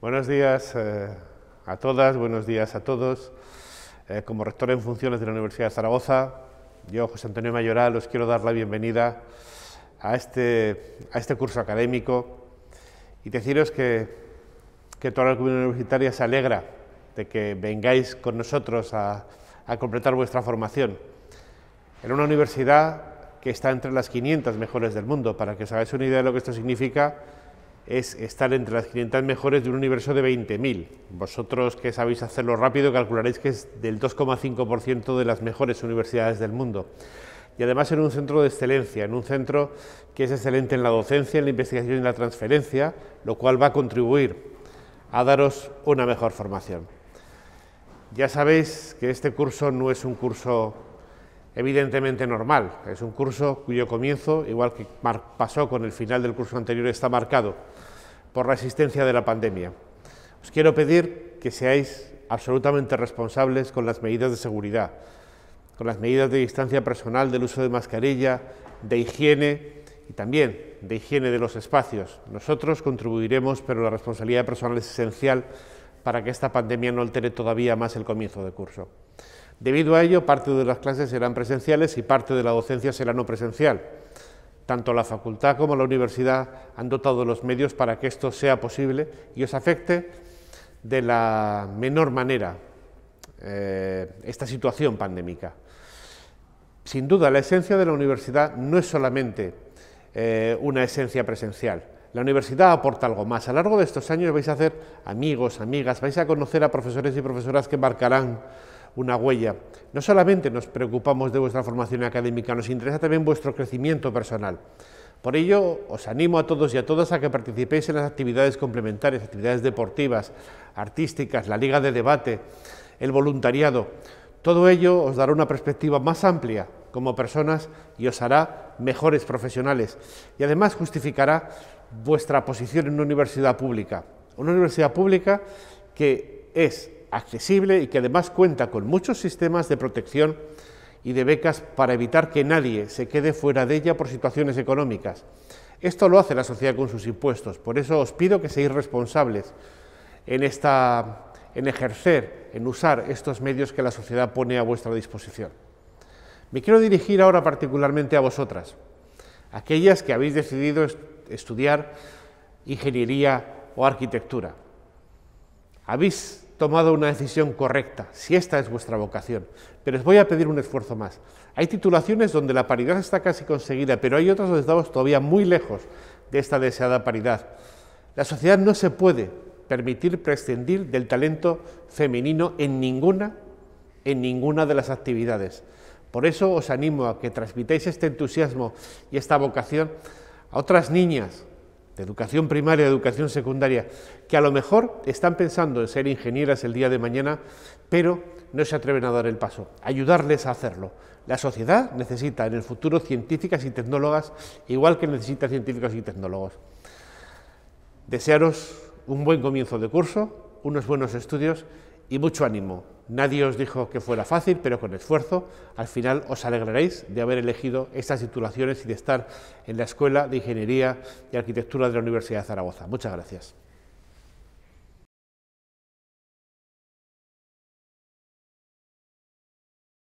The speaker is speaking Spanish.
Buenos días eh, a todas, buenos días a todos. Eh, como rector en funciones de la Universidad de Zaragoza, yo, José Antonio Mayoral, os quiero dar la bienvenida este, a este, curso académico y deciros que, que toda la comunidad universitaria se alegra de que vengáis con nosotros a, a, completar vuestra formación. En una universidad que está entre las 500 mejores del mundo, para que os hagáis una idea de lo que esto significa, es estar entre las 500 mejores de un universo de 20.000. Vosotros que sabéis hacerlo rápido calcularéis que es del 2,5% de las mejores universidades del mundo. Y además en un centro de excelencia, en un centro que es excelente en la docencia, en la investigación y en la transferencia, lo cual va a contribuir a daros una mejor formación. Ya sabéis que este curso no es un curso evidentemente normal. Es un curso cuyo comienzo, igual que pasó con el final del curso anterior, está marcado por la existencia de la pandemia. Os quiero pedir que seáis absolutamente responsables con las medidas de seguridad, con las medidas de distancia personal, del uso de mascarilla, de higiene y también de higiene de los espacios. Nosotros contribuiremos, pero la responsabilidad personal es esencial para que esta pandemia no altere todavía más el comienzo del curso. Debido a ello, parte de las clases serán presenciales y parte de la docencia será no presencial. Tanto la facultad como la universidad han dotado los medios para que esto sea posible y os afecte de la menor manera eh, esta situación pandémica. Sin duda, la esencia de la universidad no es solamente eh, una esencia presencial. La universidad aporta algo más. A lo largo de estos años vais a hacer amigos, amigas, vais a conocer a profesores y profesoras que marcarán una huella. No solamente nos preocupamos de vuestra formación académica, nos interesa también vuestro crecimiento personal. Por ello, os animo a todos y a todas a que participéis en las actividades complementarias, actividades deportivas, artísticas, la liga de debate, el voluntariado. Todo ello os dará una perspectiva más amplia como personas y os hará mejores profesionales. Y además justificará vuestra posición en una universidad pública. Una universidad pública que es accesible y que además cuenta con muchos sistemas de protección y de becas para evitar que nadie se quede fuera de ella por situaciones económicas. Esto lo hace la sociedad con sus impuestos, por eso os pido que seáis responsables en, esta, en ejercer, en usar estos medios que la sociedad pone a vuestra disposición. Me quiero dirigir ahora particularmente a vosotras, aquellas que habéis decidido estudiar ingeniería o arquitectura. Habéis tomado una decisión correcta, si esta es vuestra vocación. Pero os voy a pedir un esfuerzo más. Hay titulaciones donde la paridad está casi conseguida, pero hay otras donde estamos todavía muy lejos de esta deseada paridad. La sociedad no se puede permitir prescindir del talento femenino en ninguna, en ninguna de las actividades. Por eso os animo a que transmitáis este entusiasmo y esta vocación a otras niñas, de educación primaria, de educación secundaria, que a lo mejor están pensando en ser ingenieras el día de mañana, pero no se atreven a dar el paso, ayudarles a hacerlo. La sociedad necesita en el futuro científicas y tecnólogas, igual que necesita científicos y tecnólogos. Desearos un buen comienzo de curso, unos buenos estudios y mucho ánimo. Nadie os dijo que fuera fácil, pero con esfuerzo al final os alegraréis de haber elegido estas titulaciones y de estar en la Escuela de Ingeniería y Arquitectura de la Universidad de Zaragoza. Muchas gracias.